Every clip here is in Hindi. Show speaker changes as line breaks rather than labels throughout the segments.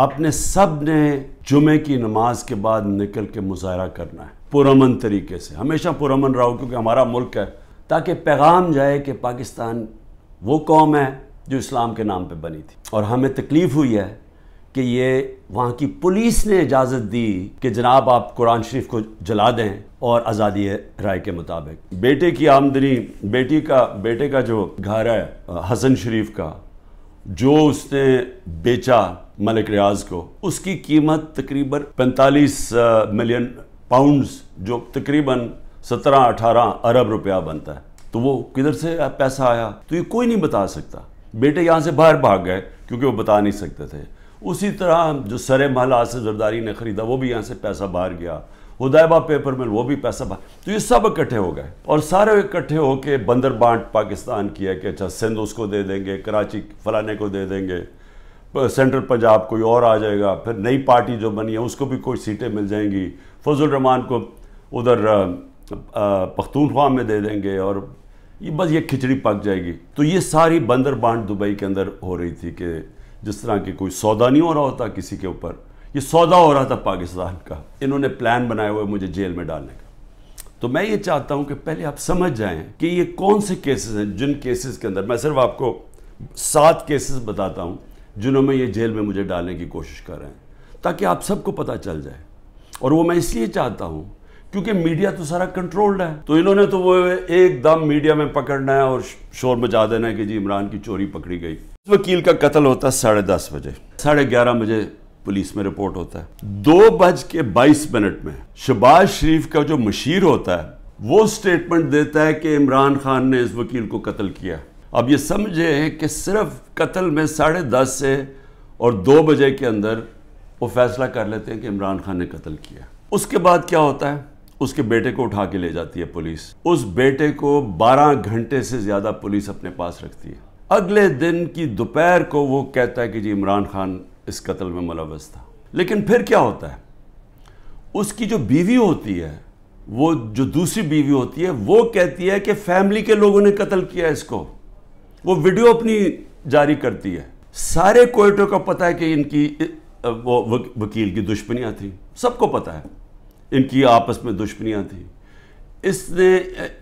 आपने सब ने जुमे की नमाज के बाद निकल के मुजाहरा करना है पुरमन तरीके से हमेशा पुरमन रहो क्योंकि हमारा मुल्क है ताकि पैगाम जाए कि पाकिस्तान वो कौम है जो इस्लाम के नाम पे बनी थी और हमें तकलीफ़ हुई है कि ये वहाँ की पुलिस ने इजाज़त दी कि जनाब आप कुरान शरीफ को जला दें और आज़ादी राय के मुताबिक बेटे की आमदनी बेटी का बेटे का जो घर है हसन शरीफ का जो उसने बेचा मलिक रियाज को उसकी कीमत तकरीबन 45 मिलियन पाउंड्स जो तकरीबन 17-18 अरब रुपया बनता है तो वो किधर से पैसा आया तो ये कोई नहीं बता सकता बेटे यहाँ से बाहर भाग गए क्योंकि वो बता नहीं सकते थे उसी तरह जो सरे महल आसफ जरदारी ने ख़रीदा वो भी यहाँ से पैसा बाहर गया हुदैबा पेपर मिल वो भी पैसा तो ये सब इकट्ठे हो गए और सारे इकट्ठे होके बंदर बांट पाकिस्तान किया कि अच्छा सिंध उसको दे देंगे कराची फलाने को दे देंगे सेंट्रल पंजाब कोई और आ जाएगा फिर नई पार्टी जो बनी है उसको भी कोई सीटें मिल जाएंगी फजल रहमान को उधर पख्तूनख्वा में दे देंगे और ये बस ये खिचड़ी पक जाएगी तो ये सारी बंदर बांट दुबई के अंदर हो रही थी कि जिस तरह की कोई सौदा नहीं हो रहा होता किसी के ऊपर ये सौदा हो रहा था पाकिस्तान का इन्होंने प्लान बनाया हुआ मुझे जेल में डालने का तो मैं ये चाहता हूँ कि पहले आप समझ जाएं कि ये कौन से केसेस हैं जिन केसेस के अंदर मैं सिर्फ आपको सात केसेस बताता हूँ जिन्होंने ये जेल में मुझे डालने की कोशिश कर रहे हैं ताकि आप सबको पता चल जाए और वो मैं इसलिए चाहता हूँ क्योंकि मीडिया तो सारा कंट्रोल्ड है तो इन्होंने तो वो एकदम मीडिया में पकड़ना है और शोर मचा देना है कि जी इमरान की चोरी पकड़ी गई वकील का कत्ल होता है साढ़े दस बजे साढ़े ग्यारह बजे पुलिस में रिपोर्ट होता है दो बज के बाईस मिनट में शबाज शरीफ का जो मशीर होता है वो स्टेटमेंट देता है कि इमरान खान ने इस वकील को कत्ल किया अब ये समझे कि सिर्फ कत्ल में साढ़े दस से और दो बजे के अंदर वो फैसला कर लेते हैं कि इमरान खान ने कत्ल किया उसके बाद क्या होता है उसके बेटे को उठा के ले जाती है पुलिस उस बेटे को 12 घंटे से ज़्यादा पुलिस अपने पास रखती है अगले दिन की दोपहर को वो कहता है कि जी इमरान खान इस कत्ल में मुलवस था लेकिन फिर क्या होता है उसकी जो बीवी होती है वो जो दूसरी बीवी होती है वो कहती है कि फैमिली के लोगों ने कत्ल किया इसको वो वीडियो अपनी जारी करती है सारे कोयटों का पता है कि इनकी वो वकील की दुश्मनियाँ थी सबको पता है इनकी आपस में दुश्मनियाँ थी इसने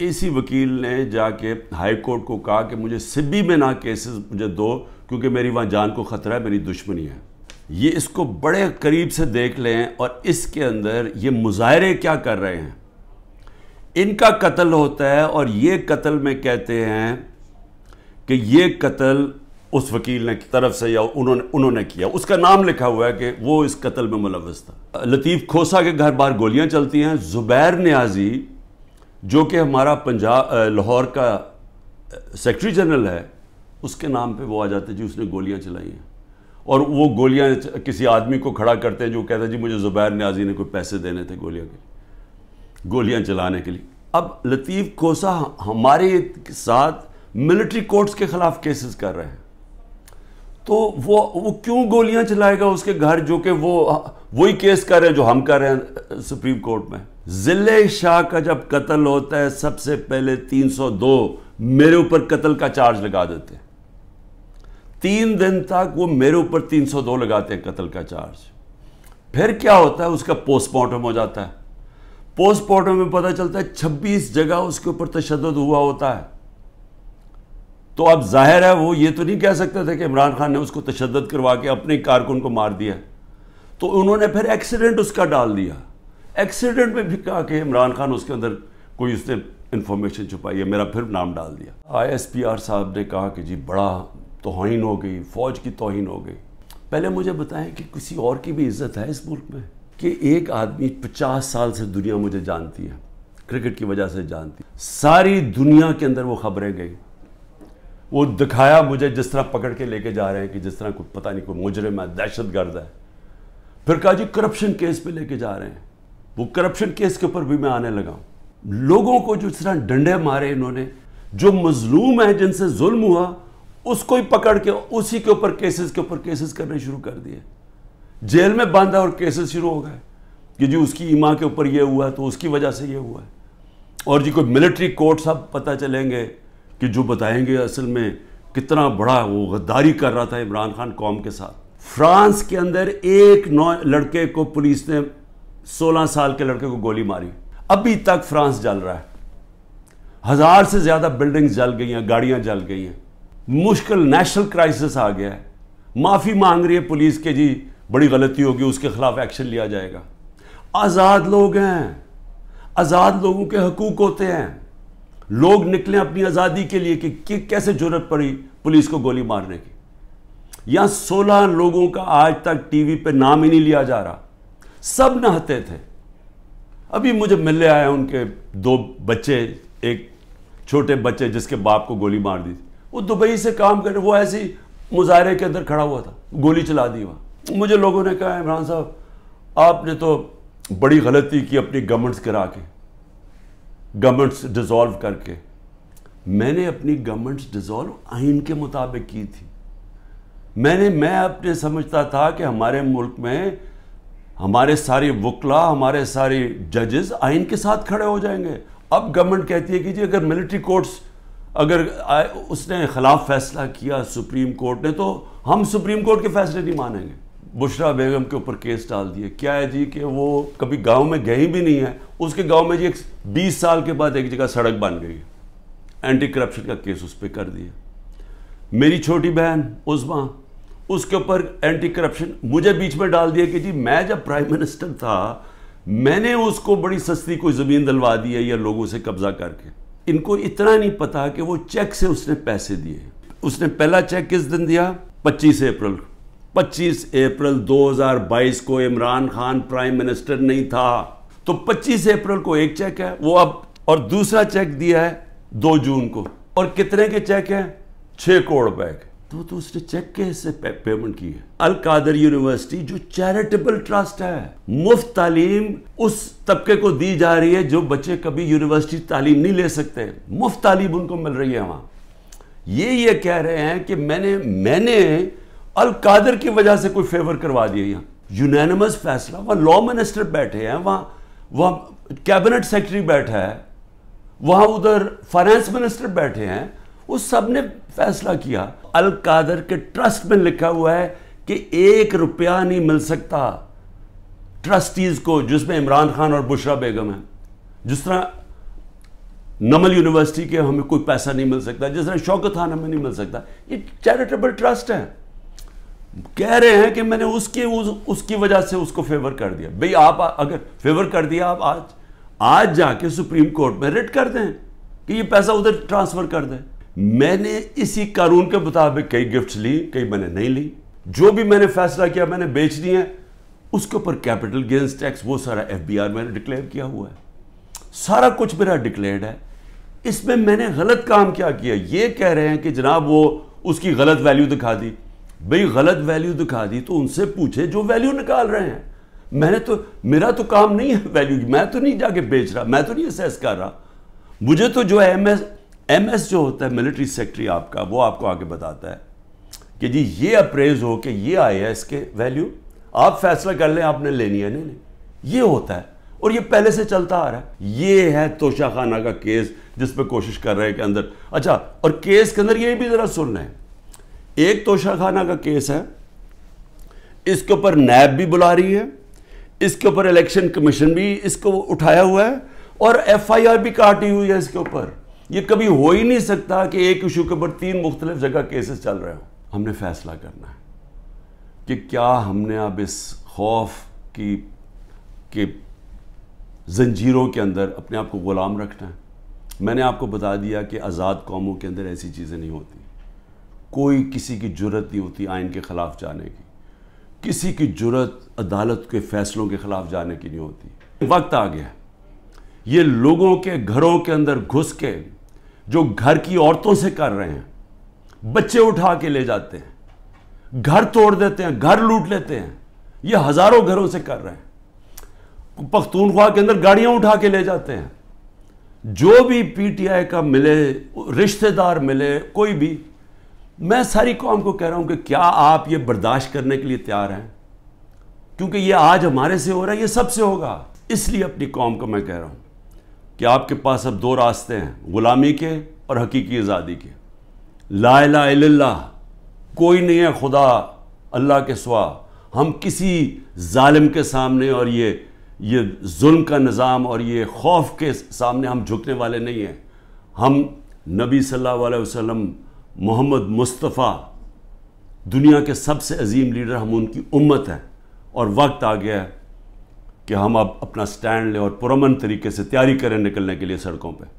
इसी वकील ने जाके हाई कोर्ट को कहा कि मुझे सिब्बी में ना केसेस मुझे दो क्योंकि मेरी वहाँ जान को ख़तरा है मेरी दुश्मनी है ये इसको बड़े करीब से देख लें और इसके अंदर ये मुजाहरे क्या कर रहे हैं इनका कत्ल होता है और ये कत्ल में कहते हैं कि ये कत्ल उस वकील ने की तरफ से या उन्होंने उन्होंने किया उसका नाम लिखा हुआ है कि वो इस कत्ल में मुलवस था लतीफ़ खोसा के घर बार गोलियां चलती हैं ज़ुबैर न्याजी जो कि हमारा पंजाब लाहौर का सेक्रेटरी जनरल है उसके नाम पे वो आ जाते जी उसने गोलियां चलाई हैं और वो गोलियां किसी आदमी को खड़ा करते हैं जो कहता है जी मुझे ज़ुबैर न्याजी ने कोई पैसे देने थे गोलियां के गोलियां चलाने के लिए अब लतीफ़ कोसा हमारे साथ मिलिट्री कोर्ट्स के ख़िलाफ़ केसेस कर रहे हैं तो वो वो क्यों गोलियां चलाएगा उसके घर जो कि वो वही केस कर रहे हैं जो हम कर रहे हैं सुप्रीम कोर्ट में ज़िले शाह का जब कत्ल होता है सबसे पहले तीन मेरे ऊपर कत्ल का चार्ज लगा देते हैं तीन दिन तक वो मेरे ऊपर 302 लगाते हैं कत्ल का चार्ज फिर क्या होता है उसका पोस्टमार्टम हो जाता है पोस्टमार्टम में पता चलता है 26 जगह उसके ऊपर तशद हुआ होता है तो अब जाहिर है वो ये तो नहीं कह सकते थे कि इमरान खान ने उसको तशद करवा के अपने कारकुन को मार दिया तो उन्होंने फिर एक्सीडेंट उसका डाल दिया एक्सीडेंट में भी कहा कि इमरान खान उसके अंदर कोई उसने इन्फॉर्मेशन छुपाई है मेरा फिर नाम डाल दिया आई एस पी आर साहब ने कहा कि जी बड़ा तोहन हो गई फ़ौज की तोहन हो गई पहले मुझे बताएं कि किसी और की भी इज्जत है इस मुल्क में कि एक आदमी पचास साल से दुनिया मुझे जानती है क्रिकेट की वजह से जानती सारी दुनिया के अंदर वो खबरें गई वो दिखाया मुझे जिस तरह पकड़ के लेके जा रहे हैं कि जिस तरह कोई पता नहीं कोई मुजरम है दहशत गर्द है फिर कहा जी करप्शन केस पे लेके जा रहे हैं वो करप्शन केस के ऊपर भी मैं आने लगा लोगों को जिस तरह डंडे मारे इन्होंने जो मजलूम है जिनसे जुल्म हुआ उसको ही पकड़ के उसी के ऊपर केसेस के ऊपर केसेस करने शुरू कर दिए जेल में बंद है और केसेस शुरू हो गए कि जी उसकी ईमा के ऊपर ये हुआ है तो उसकी वजह से ये हुआ है और जी कोई मिलिट्री कोर्ट साहब पता चलेंगे कि जो बताएंगे असल में कितना बड़ा वो गद्दारी कर रहा था इमरान खान कौम के साथ फ्रांस के अंदर एक नौ लड़के को पुलिस ने 16 साल के लड़के को गोली मारी अभी तक फ्रांस जल रहा है हज़ार से ज़्यादा बिल्डिंग्स जल गई हैं गाड़ियां जल गई हैं मुश्किल नेशनल क्राइसिस आ गया है माफ़ी मांग रही है पुलिस के जी बड़ी गलती होगी उसके ख़िलाफ़ एक्शन लिया जाएगा आज़ाद लोग हैं आज़ाद लोगों के हकूक़ होते हैं लोग निकले अपनी आज़ादी के लिए कि, कि कैसे जरूरत पड़ी पुलिस को गोली मारने की यहां सोलह लोगों का आज तक टीवी पे नाम ही नहीं लिया जा रहा सब नहाते थे अभी मुझे मिलने आए उनके दो बच्चे एक छोटे बच्चे जिसके बाप को गोली मार दी वो दुबई से काम कर वो ऐसी मुजाहरे के अंदर खड़ा हुआ था गोली चला दी वहाँ मुझे लोगों ने कहा इमरान साहब आपने तो बड़ी गलती की अपनी गवर्नमेंट्स करा के गवर्नमेंट्स डिज़ोल्व करके मैंने अपनी गवर्नमेंट्स डिज़ोल्व आइन के मुताबिक की थी मैंने मैं अपने समझता था कि हमारे मुल्क में हमारे सारे वकला हमारे सारे जजेस आइन के साथ खड़े हो जाएंगे अब गवर्नमेंट कहती है कि जी अगर मिलिट्री कोर्ट्स अगर आ, उसने खिलाफ फैसला किया सुप्रीम कोर्ट ने तो हम सुप्रीम कोर्ट के फैसले नहीं मानेंगे बुशरा बेगम के ऊपर केस डाल दिए क्या है जी कि वो कभी गांव में गई भी नहीं है उसके गांव में जी एक बीस साल के बाद एक जगह सड़क बन गई एंटी करप्शन का केस उस पर कर दिया मेरी छोटी बहन उजमा उसके ऊपर एंटी करप्शन मुझे बीच में डाल दिया कि जी मैं जब प्राइम मिनिस्टर था मैंने उसको बड़ी सस्ती कोई ज़मीन दिलवा दी है या लोगों से कब्जा करके इनको इतना नहीं पता कि वो चेक से उसने पैसे दिए उसने पहला चेक किस दिन दिया 25 अप्रैल 25 अप्रैल 2022 को इमरान खान प्राइम मिनिस्टर नहीं था तो 25 अप्रैल को एक चेक है वो अब और दूसरा चेक दिया है 2 जून को और कितने के चेक हैं 6 करोड़ रुपए के तो तो उसने चेक के हिस्से पे, पेमेंट की है अल कादर यूनिवर्सिटी जो चैरिटेबल ट्रस्ट है मुफ्त तालीम उस तबके को दी जा रही है जो बच्चे कभी यूनिवर्सिटी तालीम नहीं ले सकते मुफ्त तालीम उनको मिल रही है वहां ये ये कह रहे हैं कि मैंने मैंने अल कादर की वजह से कोई फेवर करवा दिया यहाँ यूनानमस फैसला वहां लॉ मिनिस्टर बैठे हैं वहाँ वहाँ कैबिनेट सेक्रेटरी बैठा है वहाँ उधर फाइनेंस मिनिस्टर बैठे हैं उस सब ने फैसला किया अल कादर के ट्रस्ट में लिखा हुआ है कि एक रुपया नहीं मिल सकता ट्रस्टीज़ को जिसमें इमरान खान और बुशरा बेगम है जिस तरह नमल यूनिवर्सिटी के हमें कोई पैसा नहीं मिल सकता जिस तरह शौकत खान हमें नहीं मिल सकता ये चैरिटेबल ट्रस्ट है कह रहे हैं कि मैंने उसके उस, उसकी वजह से उसको फेवर कर दिया भाई आप अगर फेवर कर दिया आप आज आज जाके सुप्रीम कोर्ट में रिट कर दें कि ये पैसा उधर ट्रांसफ़र कर दें मैंने इसी कानून के मुताबिक कई गिफ्ट्स ली कई मैंने नहीं ली जो भी मैंने फैसला किया मैंने बेच दी है उसके ऊपर कैपिटल गेंस टैक्स वो सारा एफ मैंने डिक्लेयर किया हुआ है सारा कुछ मेरा डिक्लेयर है इसमें मैंने गलत काम क्या किया ये कह रहे हैं कि जनाब वो उसकी गलत वैल्यू दिखा दी भाई गलत वैल्यू दिखा दी तो उनसे पूछे जो वैल्यू निकाल रहे हैं मैंने तो मेरा तो काम नहीं है वैल्यू की मैं तो नहीं जाके बेच रहा मैं तो नहीं असेस कर रहा मुझे तो जो है मैं एमएस जो होता है मिलिट्री सेक्रेटरी आपका वो आपको आगे बताता है कि जी ये अप्रेज हो के ये आया है इसके वैल्यू आप फैसला कर लें आपने लेनी है नहीं नहीं ये होता है और ये पहले से चलता आ रहा है ये है तोशा खाना का केस जिस पर कोशिश कर रहे हैं कि अंदर अच्छा और केस के अंदर ये भी ज़रा सुन रहे हैं एक तोशा खाना का केस है इसके ऊपर नैब भी बुला रही है इसके ऊपर इलेक्शन कमीशन भी इसको उठाया हुआ है और एफआईआर भी काटी हुई है इसके ऊपर ये कभी हो ही नहीं सकता कि एक इशू के ऊपर तीन मुख्तलिफ जगह केसेस चल रहे हो हमने फैसला करना है कि क्या हमने अब इस खौफ की के जंजीरों के अंदर अपने आप को ग़ुलाम रखना है मैंने आपको बता दिया कि आज़ाद कौमों के अंदर ऐसी चीज़ें नहीं होती कोई किसी की जरूरत नहीं होती आइन के ख़िलाफ़ जाने की किसी की जरूरत अदालत के फ़ैसलों के ख़िलाफ़ जाने की नहीं होती वक्त आ गया ये लोगों के घरों के अंदर घुस के जो घर की औरतों से कर रहे हैं बच्चे उठा के ले जाते हैं घर तोड़ देते हैं घर लूट लेते हैं ये हज़ारों घरों से कर रहे हैं पख्तूनख्वा के अंदर गाड़ियां उठा के ले जाते हैं जो भी पीटीआई का मिले रिश्तेदार मिले कोई भी मैं सारी कौम को कह रहा हूं कि क्या आप ये बर्दाश्त करने के लिए तैयार हैं क्योंकि ये आज हमारे से हो रहा है ये सबसे होगा इसलिए अपनी कौम को मैं कह रहा हूं कि आपके पास अब दो रास्ते हैं ग़ुलामी के और हकीकी आज़ादी के ला ला कोई नहीं है खुदा अल्लाह के स्वा हम किसी जालिम के सामने और ये ये जुल्म का निज़ाम और ये खौफ के सामने हम झुकने वाले नहीं हैं हम नबी सल्लल्लाहु अलैहि वसल्लम मोहम्मद मुस्तफ़ा दुनिया के सबसे अजीम लीडर हम उनकी उम्मत हैं और वक्त आ गया है कि हम अब अपना स्टैंड लें और पुरमन तरीके से तैयारी करें निकलने के लिए सड़कों पर